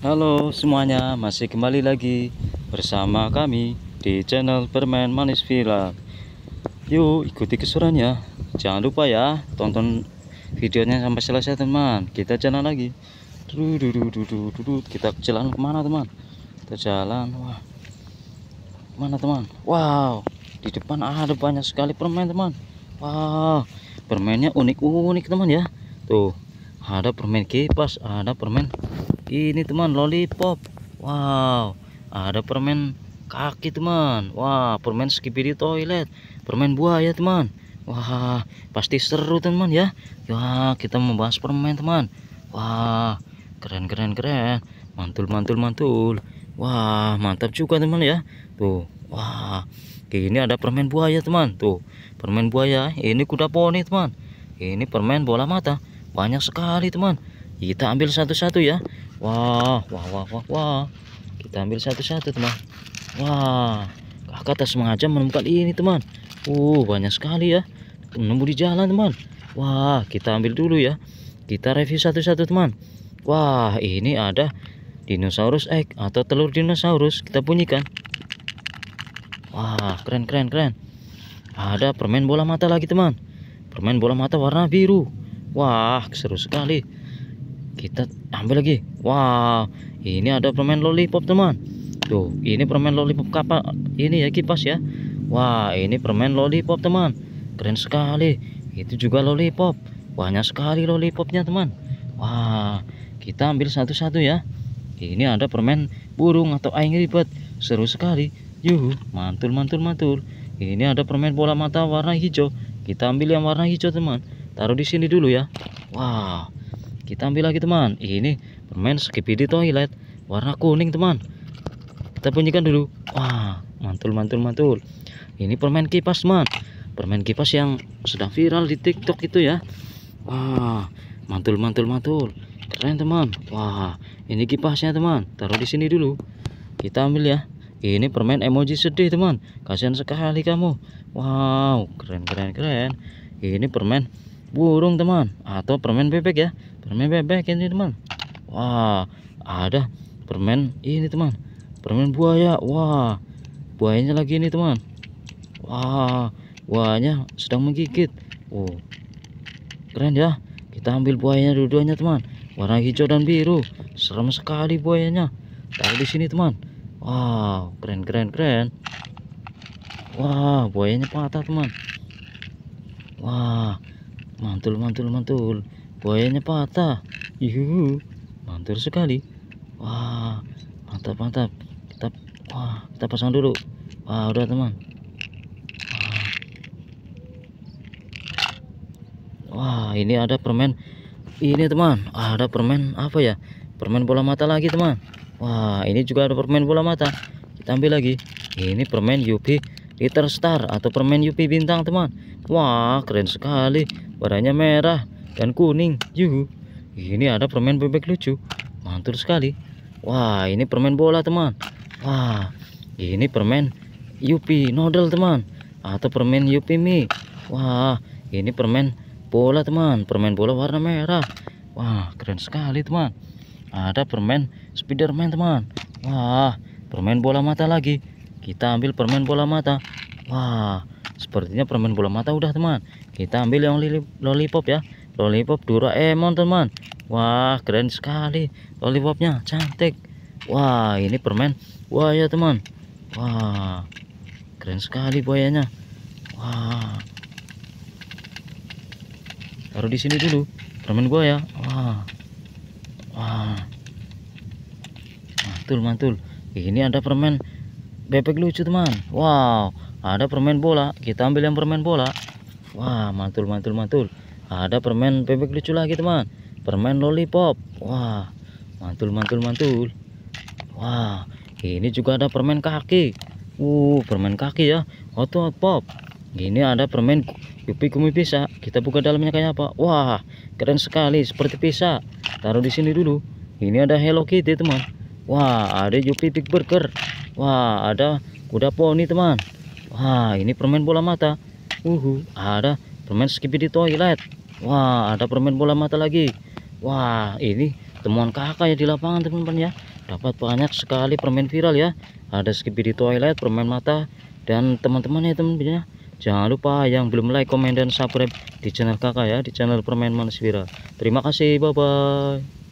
Halo semuanya, masih kembali lagi bersama kami di channel Permen Manis Villa. Yuk ikuti keseruannya. Jangan lupa ya, tonton videonya sampai selesai teman. Kita jalan lagi. Kita jalan kemana teman? Kita jalan. Wah, mana teman? Wow, di depan ada banyak sekali permen teman. Wow, permennya unik-unik teman ya. Tuh, ada permen kipas, ada permen ini teman lollipop wow ada permen kaki teman wah permen skibidi toilet permen buaya teman wah pasti seru teman ya ya kita membahas permen teman wah keren keren keren mantul mantul mantul wah mantap juga teman ya tuh wah ini ada permen buaya teman tuh permen buaya ini kuda poni teman ini permen bola mata banyak sekali teman kita ambil satu-satu ya wah wah wah wah wah kita ambil satu-satu teman wah kakak atas sengaja menemukan ini teman uh banyak sekali ya menemukan di jalan teman wah kita ambil dulu ya kita review satu-satu teman wah ini ada dinosaurus egg atau telur dinosaurus kita bunyikan wah keren keren keren ada permen bola mata lagi teman permen bola mata warna biru wah seru sekali kita ambil lagi wow ini ada permen lollipop teman tuh ini permen lollipop kapal ini ya kipas ya wah ini permen lollipop teman keren sekali itu juga lollipop banyak sekali lollipopnya teman wah kita ambil satu-satu ya ini ada permen burung atau aing ribet seru sekali yuhu mantul mantul mantul ini ada permen bola mata warna hijau kita ambil yang warna hijau teman taruh di sini dulu ya wow kita ambil lagi teman ini permen skibidi toilet warna kuning teman kita bunyikan dulu wah mantul mantul mantul ini permen kipas teman permen kipas yang sedang viral di tiktok itu ya wah mantul mantul mantul keren teman wah ini kipasnya teman taruh di sini dulu kita ambil ya ini permen emoji sedih teman kasihan sekali kamu wow keren keren keren ini permen burung teman atau permen bebek ya permen bebek ini teman wah ada permen ini teman permen buaya wah buayanya lagi ini teman wah buayanya sedang menggigit oh keren ya kita ambil buayanya dua-duanya teman warna hijau dan biru serem sekali buayanya taruh di sini teman wow keren keren keren Wah, buayanya patah, teman. Wah, mantul, mantul, mantul buayanya patah Yuhu, mantul sekali wah mantap mantap kita wah kita pasang dulu wah udah teman wah, ini ada permen ini teman ada permen apa ya permen bola mata lagi teman wah ini juga ada permen bola mata kita ambil lagi ini permen Yupi Little Star atau permen Yupi Bintang teman wah keren sekali warnanya merah dan kuning yuhu ini ada permen bebek lucu mantul sekali wah ini permen bola teman wah ini permen yupi nodel teman atau permen yupi mie wah ini permen bola teman permen bola warna merah wah keren sekali teman ada permen spiderman teman wah permen bola mata lagi kita ambil permen bola mata wah sepertinya permen bola mata udah teman kita ambil yang lollipop ya lollipop Doraemon eh, teman wah keren sekali lollipopnya cantik wah ini permen wah ya teman wah keren sekali buayanya wah taruh di sini dulu permen gua ya, wah wah mantul mantul ini ada permen bebek lucu teman wow ada permen bola kita ambil yang permen bola wah mantul mantul mantul ada permen bebek lucu lagi teman permen lollipop wah mantul mantul mantul wah ini juga ada permen kaki uh permen kaki ya hot pop ini ada permen yupi kumi pisa kita buka dalamnya kayak apa wah keren sekali seperti pisa taruh di sini dulu ini ada Hello Kitty teman wah ada yupi big burger wah ada kuda poni teman wah ini permen bola mata uhu ada permen skippy di toilet Wah, ada permen bola mata lagi. Wah, ini temuan kakak ya di lapangan teman-teman ya. Dapat banyak sekali permen viral ya. Ada skipi di toilet, permen mata, dan teman-teman ya teman-teman ya. Jangan lupa yang belum like, komen, dan subscribe di channel kakak ya, di channel permen manis viral. Terima kasih, bye-bye.